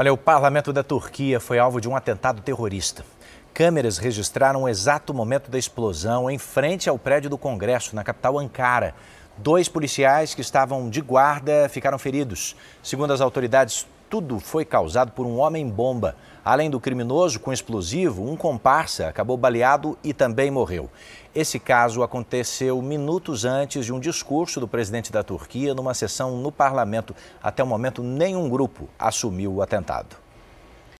Olha, o parlamento da Turquia foi alvo de um atentado terrorista. Câmeras registraram o exato momento da explosão em frente ao prédio do Congresso, na capital Ankara. Dois policiais que estavam de guarda ficaram feridos. Segundo as autoridades tudo foi causado por um homem-bomba. Além do criminoso com explosivo, um comparsa acabou baleado e também morreu. Esse caso aconteceu minutos antes de um discurso do presidente da Turquia numa sessão no parlamento. Até o momento, nenhum grupo assumiu o atentado.